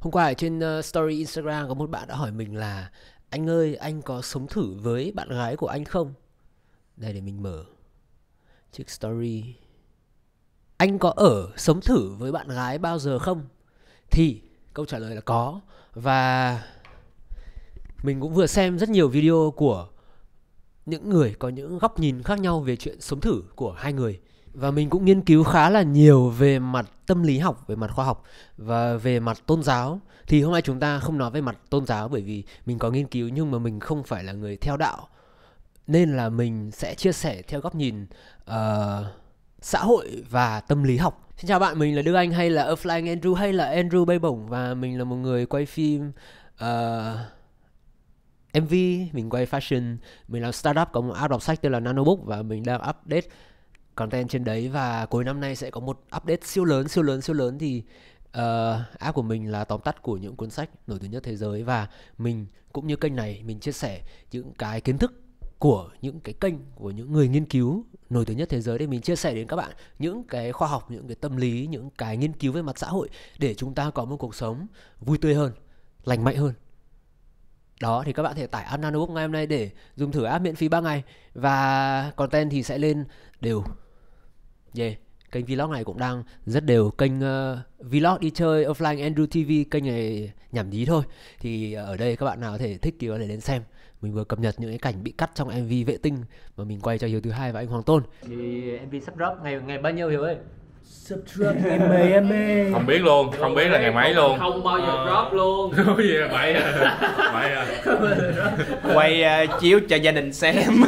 hôm qua ở trên ờ, story Instagram có một bạn đã hỏi mình là anh ơi anh có sống thử với bạn gái của anh không đây để mình mở chiếc story anh có ở sống thử với bạn gái bao giờ không thì câu trả lời là có và mình cũng vừa xem rất nhiều video của những người có những góc nhìn khác nhau về chuyện sống thử của hai người và mình cũng nghiên cứu khá là nhiều về mặt tâm lý học về mặt khoa học và về mặt tôn giáo thì hôm nay chúng ta không nói về mặt tôn giáo bởi vì mình có nghiên cứu nhưng mà mình không phải là người theo đạo nên là mình sẽ chia sẻ theo góc nhìn uh, xã hội và tâm lý học xin chào bạn mình là đức anh hay là offline andrew hay là andrew bay bổng và mình là một người quay phim uh, ờ, MV, mình quay fashion, mình làm startup có một app đọc sách tên là Nanobook và mình đang update content trên đấy và cuối năm nay sẽ có một update siêu lớn siêu lớn siêu lớn thì uh, app của mình là tóm tắt của những cuốn sách nổi tiếng nhất thế giới và mình cũng như kênh này mình chia sẻ những cái kiến thức của những cái kênh của những người nghiên cứu nổi tiếng nhất thế giới để mình chia sẻ đến các bạn những cái khoa học những cái tâm lý những cái nghiên cứu về mặt xã hội để chúng ta có một cuộc sống vui tươi hơn lành mạnh hơn đó thì các bạn thể tải app nanobook ngay hôm nay để dùng thử app miễn phí 3 ngày và content thì sẽ lên đều Yeah dạ, kênh vlog này cũng đang rất đều kênh uh, vlog đi chơi offline Andrew TV kênh này nhảm nhí thôi thì ở đây các bạn nào có thể thích thì có thể đến xem mình vừa cập nhật những cái cảnh bị cắt trong MV vệ tinh mà mình quay cho Hiếu thứ hai và anh Hoàng Tôn thì MV sắp drop ngày ngày bao nhiêu Hiếu ơi sắp drop ngày mấy em ơi không biết luôn không biết là ngày mấy luôn không bao giờ drop luôn cái gì vậy à quay uh, chiếu cho gia đình xem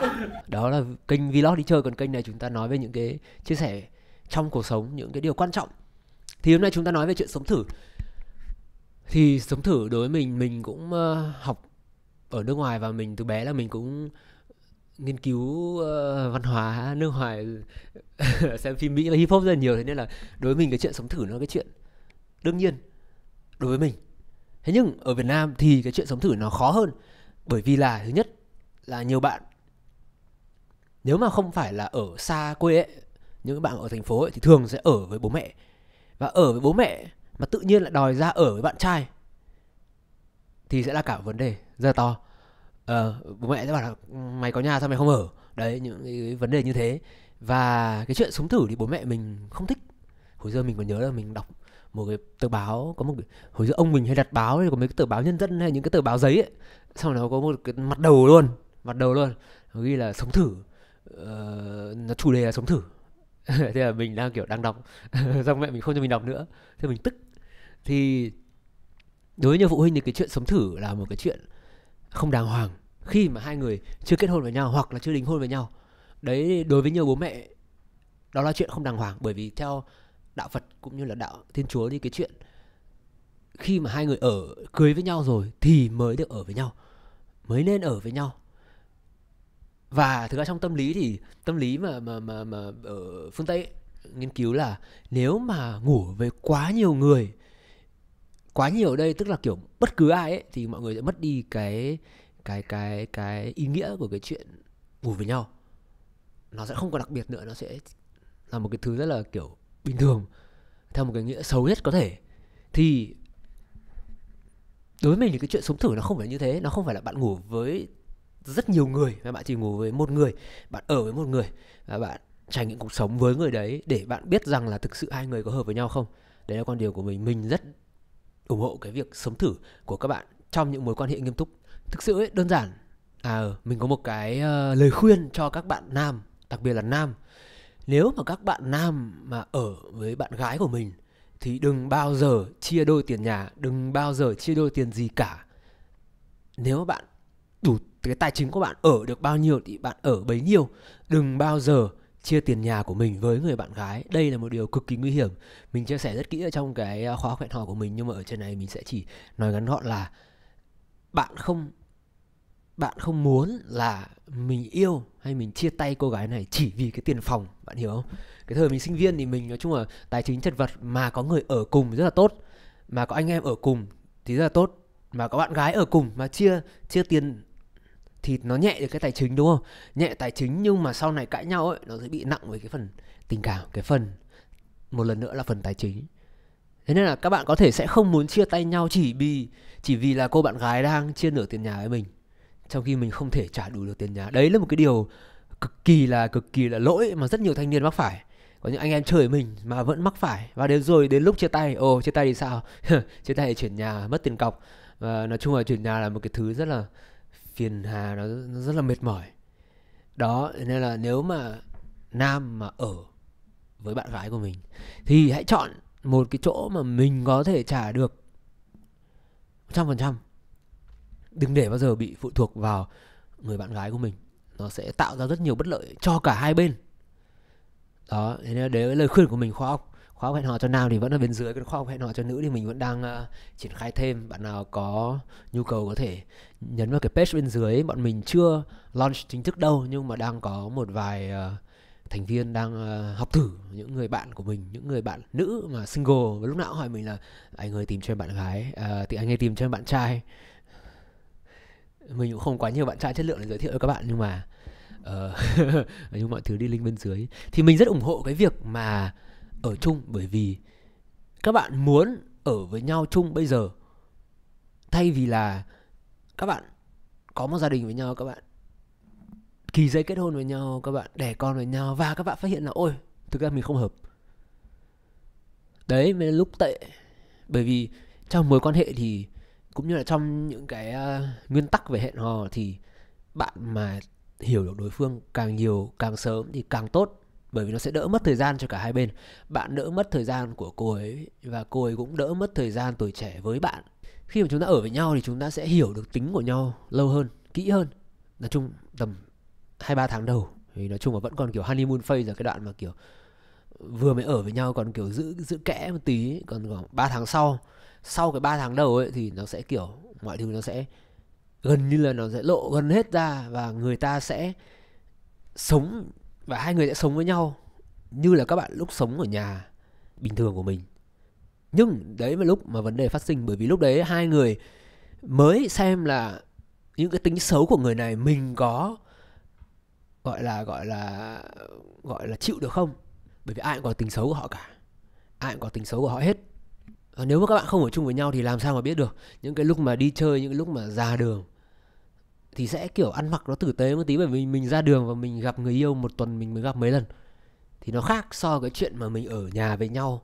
đó là kênh vlog đi chơi còn kênh này chúng ta nói về những cái chia sẻ trong cuộc sống những cái điều quan trọng thì hôm nay chúng ta nói về chuyện sống thử thì sống thử đối với mình mình cũng ờ, học ở nước ngoài và mình từ bé là mình cũng nghiên cứu uh, văn hóa nước ngoài xem phim mỹ và hip hop rất là nhiều thế nên là đối với mình cái chuyện sống thử nó cái chuyện đương nhiên đối với mình thế nhưng ở việt nam thì cái chuyện sống thử nó khó hơn bởi vì là thứ nhất là nhiều bạn nếu mà không phải là ở xa quê ấy, những bạn ở thành phố ấy, thì thường sẽ ở với bố mẹ và ở với bố mẹ mà tự nhiên lại đòi ra ở với bạn trai thì sẽ là cả vấn đề rất to ờ, bố mẹ sẽ bảo là mày có nhà sao mày không ở đấy những cái vấn đề như thế và cái chuyện sống thử thì bố mẹ mình không thích hồi giờ mình còn nhớ là mình đọc một cái tờ báo có một hồi xưa ông mình hay đặt báo có mấy cái tờ báo nhân dân hay những cái tờ báo giấy ấy xong nó có một cái mặt đầu luôn mặt đầu luôn nó ghi là sống thử uh, nó chủ đề là sống thử thế là mình đang kiểu đang đọc xong mẹ mình không cho mình đọc nữa thế mình tức thì đối với nhiều phụ huynh thì cái chuyện sống thử là một cái chuyện không đàng hoàng khi mà hai người chưa kết hôn với nhau hoặc là chưa đính hôn với nhau đấy đối với nhiều bố mẹ đó là chuyện không đàng hoàng bởi vì theo đạo phật cũng như là đạo thiên chúa thì cái chuyện khi mà hai người ở cưới với nhau rồi thì mới được ở với nhau mới nên ở với nhau và thực ra trong tâm lý thì tâm lý mà mà mà mà ở phương tây ấy, nghiên cứu là nếu mà ngủ với quá nhiều người quá nhiều ở đây tức là kiểu bất cứ ai ấy thì mọi người sẽ mất đi cái cái cái cái ý nghĩa của cái chuyện ngủ với nhau nó sẽ không còn đặc biệt nữa nó sẽ là một cái thứ rất là kiểu bình thường theo một cái nghĩa xấu nhất có thể thì đối với mình thì cái chuyện sống thử nó không phải như thế nó không phải là bạn ngủ với rất nhiều người và bạn chỉ ngủ với một người bạn ở với một người và bạn trải nghiệm cuộc sống với người đấy để bạn biết rằng là thực sự hai người có hợp với nhau không đấy là con điều của mình mình rất ủng hộ cái việc sống thử của các bạn trong những mối quan hệ nghiêm túc thực sự ấy đơn giản à ừ, mình có một cái uh, lời khuyên cho các bạn nam đặc biệt là nam nếu mà các bạn nam mà ở với bạn gái của mình thì đừng bao giờ chia đôi tiền nhà đừng bao giờ chia đôi tiền gì cả nếu bạn đủ cái tài chính của bạn ở được bao nhiêu thì bạn ở bấy nhiêu đừng bao giờ chia tiền nhà của mình với người bạn gái đây là một điều cực kỳ nguy hiểm mình chia sẻ rất kỹ ở trong cái à, khóa hẹn hò của mình nhưng mà ở trên này mình sẽ chỉ nói ngắn gọn là bạn không bạn không muốn là mình yêu hay mình chia tay cô gái này chỉ vì cái tiền phòng bạn hiểu không cái thời mình sinh viên thì mình nói chung là tài chính chật vật mà có người ở cùng rất là tốt mà có anh em ở cùng thì rất là tốt mà có bạn gái ở cùng mà chia chia tiền thì nó nhẹ được cái tài chính đúng không nhẹ tài chính nhưng mà sau này cãi nhau ấy nó sẽ bị nặng với cái phần tình cảm cái phần một lần nữa là phần tài chính thế nên là các bạn có thể sẽ không muốn chia tay nhau chỉ vì chỉ vì là cô bạn gái đang chia nửa tiền nhà với mình trong khi mình không thể trả đủ được tiền nhà đấy là một cái điều cực kỳ là cực kỳ là lỗi mà rất nhiều thanh niên mắc phải có những anh em chơi mình mà vẫn mắc phải và đến rồi đến lúc chia tay ồ chia tay thì sao chia tay thì chuyển nhà mất tiền cọc và nói chung là chuyển nhà là một cái thứ rất là phiền hà nó, nó rất là mệt mỏi đó nên là nếu mà nam mà ở với bạn gái của mình thì hãy chọn một cái chỗ mà mình có thể trả được trăm phần trăm đừng để bao giờ bị phụ thuộc vào người bạn gái của mình nó sẽ tạo ra rất nhiều bất lợi cho cả hai bên đó nên là đấy là lời khuyên của mình khoa học khóa học hẹn hò cho nam thì vẫn ở bên dưới còn khóa học hẹn hò cho nữ thì mình vẫn đang uh, triển khai thêm bạn nào có nhu cầu có thể nhấn vào cái page bên dưới bọn mình chưa launch chính thức đâu nhưng mà đang có một vài uh, thành viên đang uh, học thử những người bạn của mình những người bạn nữ mà single lúc nào cũng hỏi mình là anh ơi tìm cho em bạn gái uh, thì anh ấy tìm cho em bạn trai mình cũng không quá nhiều bạn trai chất lượng để giới thiệu với các bạn nhưng mà uh, nhưng mọi thứ đi link bên dưới thì mình rất ủng hộ cái việc mà ở chung bởi vì các bạn muốn ở với nhau chung bây giờ thay vì là các bạn có một gia đình với nhau các bạn kỳ giấy kết hôn với nhau các bạn đẻ con với nhau và các bạn phát hiện là ôi thực ra mình không hợp đấy mới là lúc tệ bởi vì trong mối quan hệ thì cũng như là trong những cái uh, nguyên tắc về hẹn hò thì bạn mà hiểu được đối phương càng nhiều càng sớm thì càng tốt bởi vì nó sẽ đỡ mất thời gian cho cả hai bên bạn đỡ mất thời gian của cô ấy và cô ấy cũng đỡ mất thời gian tuổi trẻ với bạn khi mà chúng ta ở với nhau thì chúng ta sẽ hiểu được tính của nhau lâu hơn kỹ hơn nói chung tầm hai ba tháng đầu thì nói chung là vẫn còn kiểu honeymoon phase là cái đoạn mà kiểu vừa mới ở với nhau còn kiểu giữ giữ kẽ một tí còn khoảng 3 tháng sau sau cái ba tháng đầu ấy thì nó sẽ kiểu mọi thứ nó sẽ gần như là nó sẽ lộ gần hết ra và người ta sẽ sống và hai người sẽ sống với nhau như là các bạn lúc sống ở nhà bình thường của mình nhưng đấy là lúc mà vấn đề phát sinh bởi vì lúc đấy hai người mới xem là những cái tính xấu của người này mình có gọi là gọi là gọi là chịu được không bởi vì ai cũng có tính xấu của họ cả ai cũng có tính xấu của họ hết và nếu mà các bạn không ở chung với nhau thì làm sao mà biết được những cái lúc mà đi chơi những cái lúc mà ra đường thì sẽ kiểu ăn mặc nó tử tế một tí bởi vì mình ra đường và mình gặp người yêu một tuần mình mới gặp mấy lần thì nó khác so với cái chuyện mà mình ở nhà với nhau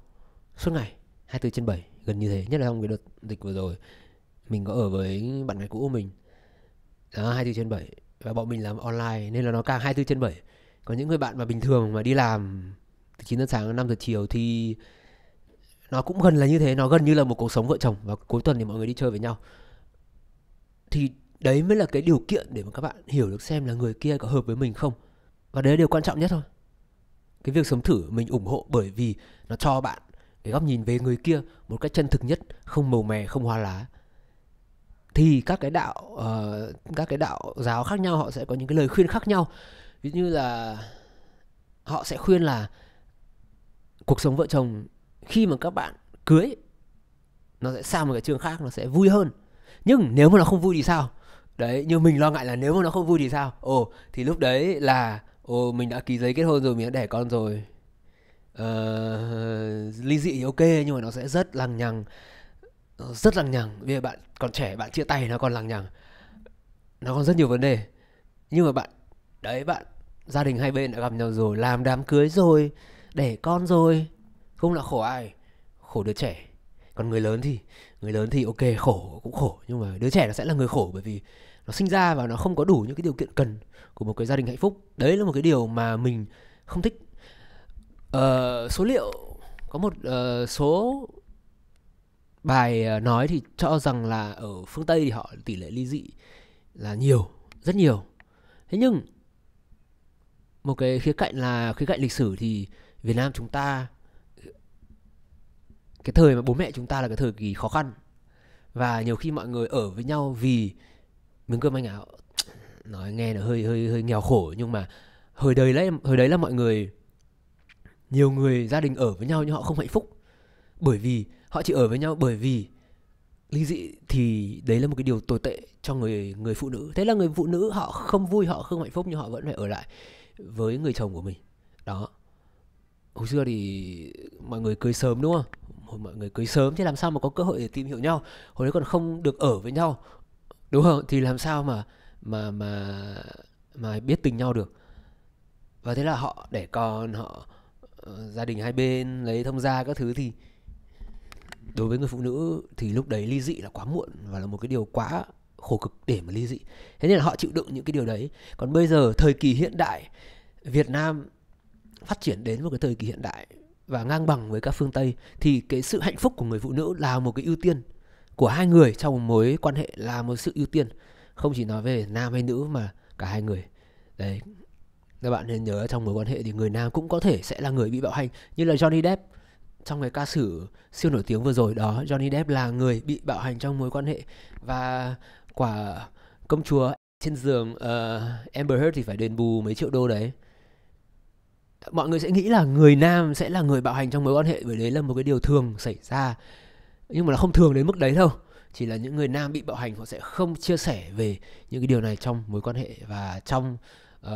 suốt ngày 24 trên 7 gần như thế nhất là trong cái đợt dịch vừa rồi mình có ở với bạn gái cũ của mình đó 24 trên 7 và bọn mình làm online nên là nó càng 24 trên 7 còn những người bạn mà bình thường mà đi làm từ 9 giờ sáng đến 5 giờ chiều thì nó cũng gần là như thế nó gần như là một cuộc sống vợ chồng và cuối tuần thì mọi người đi chơi với nhau thì đấy mới là cái điều kiện để mà các bạn hiểu được xem là người kia có hợp với mình không và đấy là điều quan trọng nhất thôi cái việc sống thử mình ủng hộ bởi vì nó cho bạn cái góc nhìn về người kia một cách chân thực nhất không màu mè không hoa lá thì các cái đạo uh, các cái đạo giáo khác nhau họ sẽ có những cái lời khuyên khác nhau ví như là họ sẽ khuyên là cuộc sống vợ chồng khi mà các bạn cưới nó sẽ sang một cái trường khác nó sẽ vui hơn nhưng nếu mà nó không vui thì sao đấy nhưng mình lo ngại là nếu mà nó không vui thì sao ồ thì lúc đấy là ồ mình đã ký giấy kết hôn rồi mình đã đẻ con rồi uh, ly dị thì ok nhưng mà nó sẽ rất lằng nhằng rất lằng nhằng vì bạn còn trẻ bạn chia tay nó còn lằng nhằng nó còn rất nhiều vấn đề nhưng mà bạn đấy bạn gia đình hai bên đã gặp nhau rồi làm đám cưới rồi đẻ con rồi không là khổ ai khổ đứa trẻ còn người lớn thì người lớn thì ok khổ cũng khổ nhưng mà đứa trẻ nó sẽ là người khổ bởi vì nó sinh ra và nó không có đủ những cái điều kiện cần của một cái gia đình hạnh phúc đấy là một cái điều mà mình không thích uh, số liệu có một uh, số bài ờ, nói thì cho rằng là ở phương tây thì họ tỷ lệ ly dị là nhiều rất nhiều thế nhưng một cái khía cạnh là khía cạnh lịch sử thì việt nam chúng ta cái thời mà bố mẹ chúng ta là cái thời kỳ khó khăn và nhiều khi mọi người ở với nhau vì miếng cơm anh áo nói nghe là hơi hơi hơi nghèo khổ nhưng mà hồi đấy đấy hồi đấy là mọi người nhiều người gia đình ở với nhau nhưng họ không hạnh phúc bởi vì họ chỉ ở với nhau bởi vì ly dị thì đấy là một cái điều tồi tệ cho người người phụ nữ thế là người phụ nữ họ không vui họ không hạnh phúc nhưng họ vẫn phải ở lại với người chồng của mình đó hồi xưa thì mọi người cưới sớm đúng không hồi mọi người cưới sớm thì làm sao mà có cơ hội để tìm hiểu nhau hồi đấy còn không được ở với nhau đúng không thì làm sao mà mà mà mà biết tình nhau được và thế là họ để con họ ờ, gia đình hai bên lấy thông gia các thứ thì đối với người phụ nữ thì lúc đấy ly dị là quá muộn và là một cái điều quá khổ cực để mà ly dị thế nên là họ chịu đựng những cái điều đấy còn bây giờ thời kỳ hiện đại Việt Nam phát triển đến một cái thời kỳ hiện đại và ngang bằng với các phương Tây thì cái sự hạnh phúc của người phụ nữ là một cái ưu tiên của hai người trong mối quan hệ là một sự ưu tiên không chỉ nói về nam hay nữ mà cả hai người đấy các bạn nên nhớ trong mối quan hệ thì người nam cũng có thể sẽ là người bị bạo hành như là Johnny Depp trong cái ca sử siêu nổi tiếng vừa rồi đó Johnny Depp là người bị bạo hành trong mối quan hệ và quả công chúa trên giường uh, Amber Heard thì phải đền bù mấy triệu đô đấy mọi người sẽ nghĩ là người nam sẽ là người bạo hành trong mối quan hệ bởi đấy là một cái điều thường xảy ra nhưng mà nó không thường đến mức đấy đâu chỉ là những người nam bị bạo hành họ sẽ không chia sẻ về những cái điều này trong mối quan hệ và trong uh,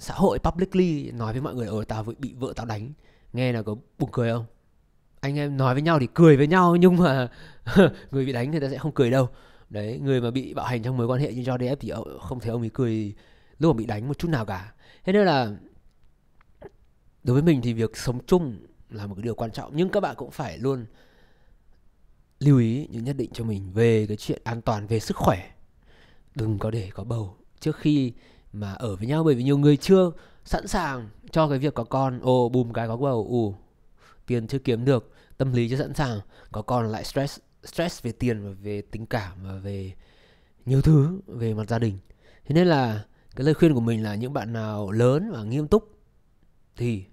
xã hội publicly nói với mọi người ở ờ, tao bị vợ tao đánh nghe là có buồn cười không anh em nói với nhau thì cười với nhau nhưng mà người bị đánh người ta sẽ không cười đâu đấy người mà bị bạo hành trong mối quan hệ như Jordan thì ờ, không thấy ông ấy cười lúc mà bị đánh một chút nào cả thế nên là đối với mình thì việc sống chung là một cái điều quan trọng nhưng các bạn cũng phải luôn lưu ý những nhất định cho mình về cái chuyện an toàn về sức khỏe đừng có để có bầu trước khi mà ở với nhau bởi vì nhiều người chưa sẵn sàng cho cái việc có con ồ bùm cái có bầu ù tiền chưa kiếm được tâm lý chưa sẵn sàng có con lại stress stress về tiền và về tình cảm và về nhiều thứ về mặt gia đình thế nên là cái lời khuyên của mình là những bạn nào lớn và nghiêm túc thì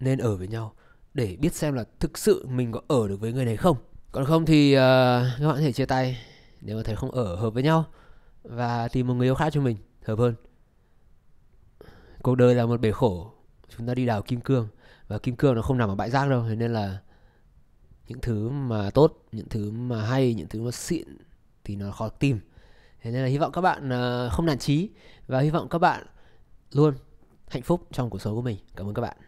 nên ở với nhau để biết xem là thực sự mình có ở được với người này không còn không thì uh, các bạn có thể chia tay nếu mà thấy không ở hợp với nhau và tìm một người yêu khác cho mình hợp hơn cuộc đời là một bể khổ chúng ta đi đào kim cương và kim cương nó không nằm ở bãi rác đâu thế nên là những thứ mà tốt những thứ mà hay những thứ mà xịn thì nó khó tìm thế nên là hy vọng các bạn ờ, không nản trí và hy vọng các bạn luôn hạnh phúc trong cuộc sống của mình cảm ơn các bạn